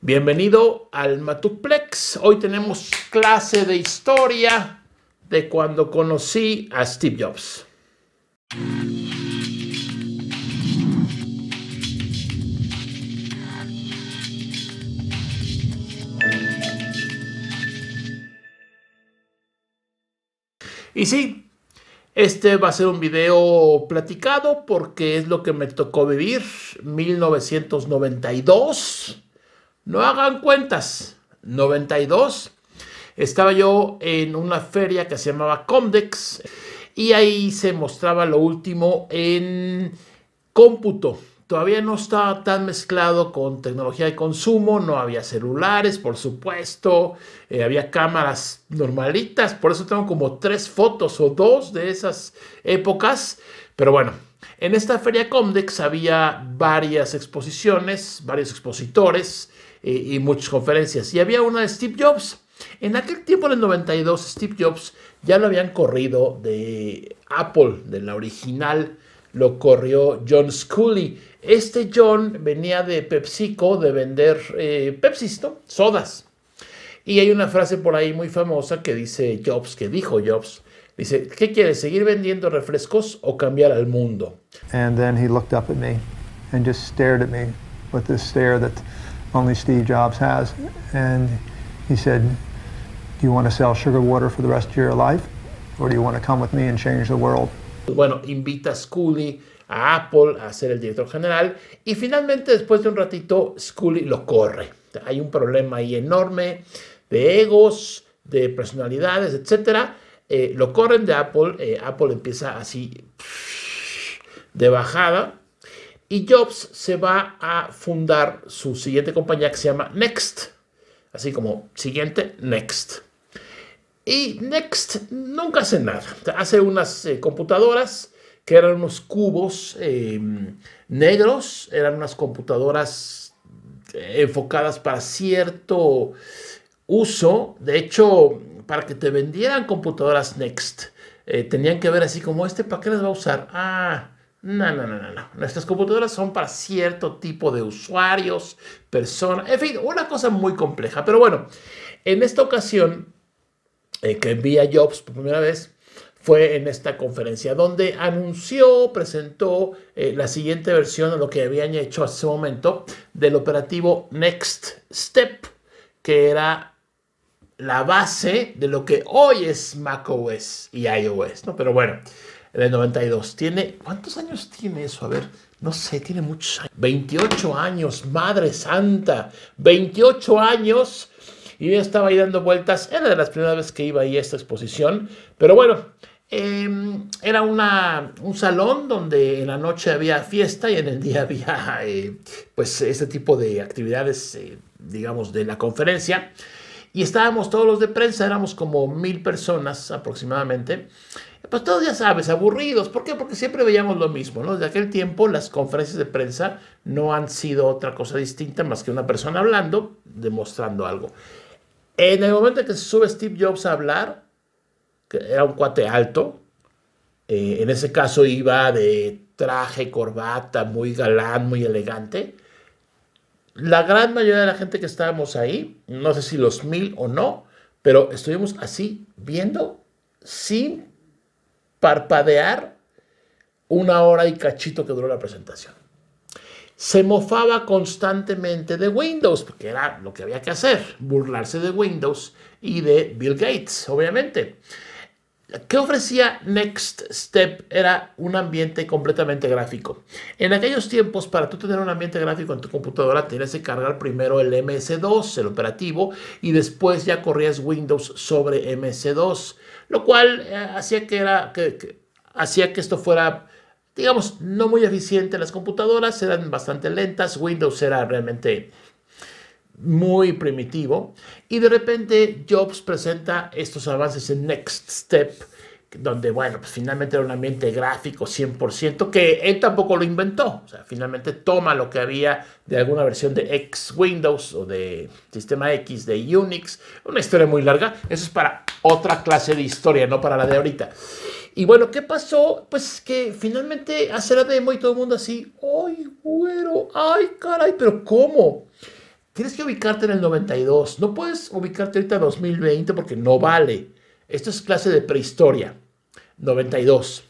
Bienvenido al Matuplex. Hoy tenemos clase de historia de cuando conocí a Steve Jobs. Y sí, este va a ser un video platicado porque es lo que me tocó vivir, 1992 no hagan cuentas. 92. Estaba yo en una feria que se llamaba Comdex y ahí se mostraba lo último en cómputo. Todavía no estaba tan mezclado con tecnología de consumo, no había celulares, por supuesto, eh, había cámaras normalitas, por eso tengo como tres fotos o dos de esas épocas, pero bueno, en esta feria Comdex había varias exposiciones, varios expositores, y, muchas conferencias. Y había una de Steve Jobs. En aquel tiempo, en el 92, Steve Jobs ya lo habían corrido de Apple, de la original, lo corrió John Scully. Este John venía de PepsiCo, de vender eh, pepsi, Sodas. Y hay una frase por ahí muy famosa que dice Jobs, que dijo Jobs. Dice, ¿qué quieres, seguir vendiendo refrescos o cambiar al mundo? And then he looked up me and just stared at me only Steve Jobs has. And he said, Do you want to sell sugar water for the rest of your life? Or do you want to come with me and change the world? Bueno, invita Scully, a Apple, a ser el director general. Y finalmente, después de un ratito, Scully lo corre. Hay un problema ahí enorme de egos, de personalidades, etcétera. Eh, lo corren de Apple, eh, Apple empieza así de bajada, Y Jobs se va a fundar su siguiente compañía que se llama Next. Así como siguiente, Next. Y Next nunca hace nada. Hace unas eh, computadoras que eran unos cubos em, negros, eran unas computadoras eh, enfocadas para cierto uso. De hecho, para que te vendieran computadoras Next, eh, tenían que ver así como este, ¿para qué las va a usar? Ah, no, no, no, no, Nuestras computadoras son para cierto tipo de usuarios, personas, en fin, una cosa muy compleja. Pero bueno, en esta ocasión eh, que envía Jobs por primera vez, fue en esta conferencia, donde anunció, presentó eh, la siguiente versión de lo que habían hecho hace un momento del operativo Next Step, que era la base de lo que hoy es macOS y iOS, ¿no? Pero bueno, el 92. Tiene, ¿cuántos años tiene eso? A ver, no sé, tiene muchos años. 28 años, madre santa, 28 años. Y yo estaba ahí dando vueltas, era de las primeras veces que iba ahí a esta exposición, pero bueno, em, era una, un salón donde en la noche había fiesta y en el día había eh, pues este tipo de actividades, eh, digamos, de la conferencia. Y estábamos todos los de prensa, éramos como mil personas aproximadamente. Pues todos ya sabes, aburridos. ¿Por qué? Porque siempre veíamos lo mismo, ¿no? De aquel tiempo las conferencias de prensa no han sido otra cosa distinta más que una persona hablando, demostrando algo. En el momento en que se sube Steve Jobs a hablar, que era un cuate alto, eh, en ese caso iba de traje, corbata, muy galán, muy elegante. La gran mayoría de la gente que estábamos ahí, no sé si los mil o no, pero estuvimos así viendo sin parpadear una hora y cachito que duró la presentación. Se mofaba constantemente de Windows, porque era lo que había que hacer, burlarse de Windows y de Bill Gates, obviamente. ¿Qué ofrecía Next Step? Era un ambiente completamente gráfico. En aquellos tiempos, para tú tener un ambiente gráfico en tu computadora, tenías que cargar primero el MS2, el operativo, y después ya corrías Windows sobre MS2, lo cual eh, hacía que era hacía que esto fuera digamos no muy eficiente las computadoras eran bastante lentas Windows era realmente muy primitivo. Y de repente Jobs presenta estos avances en Next Step, donde, bueno, pues finalmente era un ambiente gráfico 100%, que él tampoco lo inventó. O sea, finalmente toma lo que había de alguna versión de X Windows o de Sistema X de Unix. Una historia muy larga. Eso es para otra clase de historia, no para la de ahorita. Y bueno, ¿qué pasó? Pues que finalmente hace la demo y todo el mundo así, ¡ay, güero! ¡ay, caray! ¿Pero cómo? Tienes que ubicarte en el 92. No puedes ubicarte ahorita en 2020 porque no vale. Esto es clase de prehistoria. 92.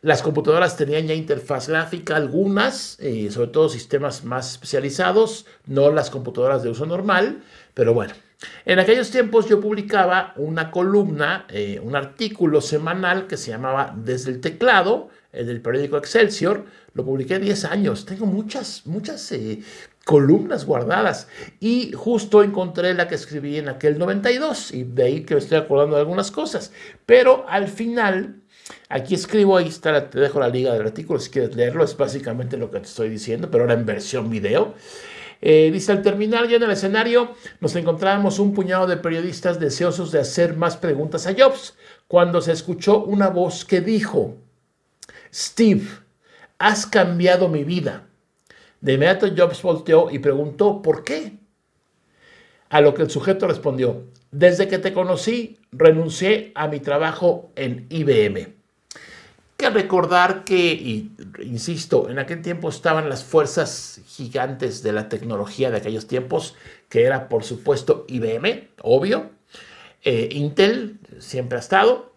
Las computadoras tenían ya interfaz gráfica, algunas, eh, sobre todo sistemas más especializados, no las computadoras de uso normal, pero bueno. En aquellos tiempos yo publicaba una columna, eh, un artículo semanal que se llamaba Desde el teclado, el del periódico Excelsior, lo publiqué 10 años, tengo muchas, muchas eh, columnas guardadas y justo encontré la que escribí en aquel 92 y de ahí que me estoy acordando de algunas cosas, pero al final... Aquí escribo, ahí está, te dejo la liga del artículo si quieres leerlo, es básicamente lo que te estoy diciendo, pero ahora en versión video. Eh, dice, al terminar ya en el escenario, nos encontrábamos un puñado de periodistas deseosos de hacer más preguntas a Jobs, cuando se escuchó una voz que dijo, Steve, has cambiado mi vida. De inmediato Jobs volteó y preguntó, ¿por qué? A lo que el sujeto respondió, desde que te conocí, renuncié a mi trabajo en IBM. Que recordar que, insisto, en aquel tiempo estaban las fuerzas gigantes de la tecnología de aquellos tiempos, que era por supuesto IBM, obvio, eh, Intel siempre ha estado,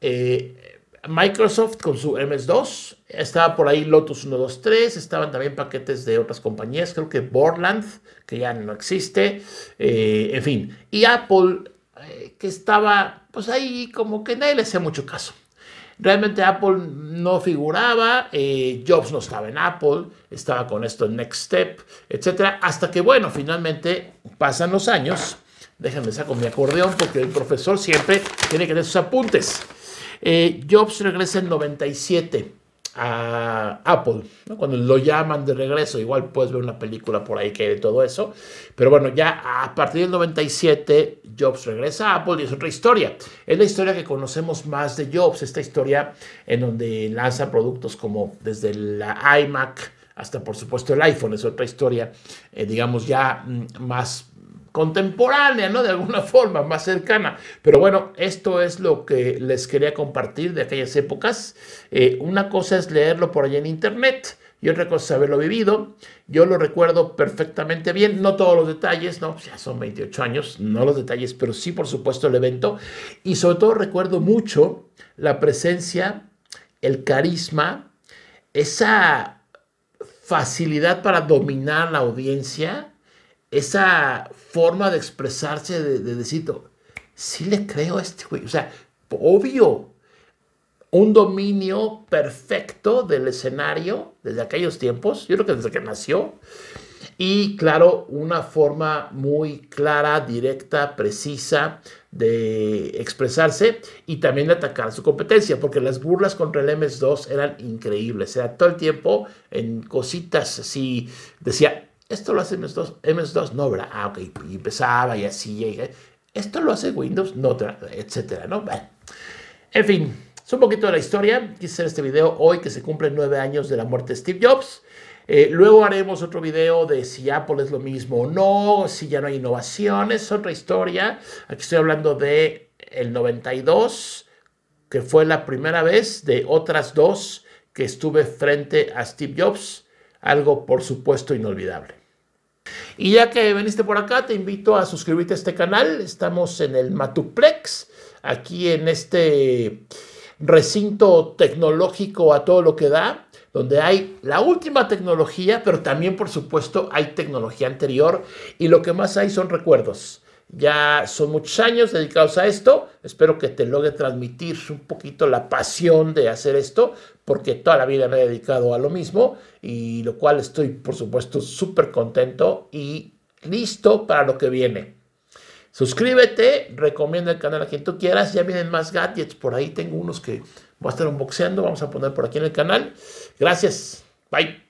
eh, Microsoft con su MS2, estaba por ahí Lotus 123, estaban también paquetes de otras compañías, creo que Borland, que ya no existe, eh, en fin, y Apple, eh, que estaba pues ahí como que nadie le hacía mucho caso. Realmente Apple no figuraba, eh, Jobs no estaba en Apple, estaba con esto en Next Step, etcétera, hasta que bueno, finalmente pasan los años. Déjenme saco mi acordeón porque el profesor siempre tiene que tener sus apuntes. Eh, Jobs regresa en 97 a Apple, cuando lo llaman de regreso, igual puedes ver una película por ahí que de todo eso, pero bueno, ya a partir del 97 Jobs regresa a Apple y es otra historia, es la historia que conocemos más de Jobs, esta historia en donde lanza productos como desde la iMac hasta por supuesto el iPhone, es otra historia, eh, digamos ya mm, más contemporánea, ¿no? De alguna forma, más cercana. Pero bueno, esto es lo que les quería compartir de aquellas épocas. Eh, una cosa es leerlo por allá en internet y otra cosa es haberlo vivido. Yo lo recuerdo perfectamente bien, no todos los detalles, no, ya son 28 años, no los detalles, pero sí, por supuesto, el evento. Y sobre todo recuerdo mucho la presencia, el carisma, esa facilidad para dominar la audiencia esa forma de expresarse de, decir, sí le creo a este güey. O sea, obvio, un dominio perfecto del escenario desde aquellos tiempos, yo creo que desde que nació. Y claro, una forma muy clara, directa, precisa de expresarse y también de atacar a su competencia, porque las burlas contra el MS2 eran increíbles. Era todo el tiempo en cositas así, decía, esto lo hace MS2, MS2 ¿verdad? Ah, ok, y empezaba y así. Eh. esto lo hace Windows No, etcétera, ¿no? En fin, es un poquito de la historia. Quise hacer este video hoy que se cumplen nueve años de la muerte de Steve Jobs. Eh, luego haremos otro video de si Apple es lo mismo o no, si ya no hay innovaciones, otra historia. Aquí estoy hablando de el 92, que fue la primera vez de otras dos que estuve frente a Steve Jobs. Algo, por supuesto, inolvidable. Y ya que veniste por acá, te invito a suscribirte a este canal. Estamos en el Matuplex, aquí en este recinto tecnológico a todo lo que da, donde hay la última tecnología, pero también, por supuesto, hay tecnología anterior y lo que más hay son recuerdos. Ya son muchos años dedicados a esto. Espero que te logre transmitir un poquito la pasión de hacer esto, porque toda la vida me he dedicado a lo mismo, y lo cual estoy, por supuesto, súper contento y listo para lo que viene. Suscríbete, recomienda el canal a quien tú quieras. Ya vienen más gadgets por ahí. Tengo unos que voy a estar unboxeando. Vamos a poner por aquí en el canal. Gracias. Bye.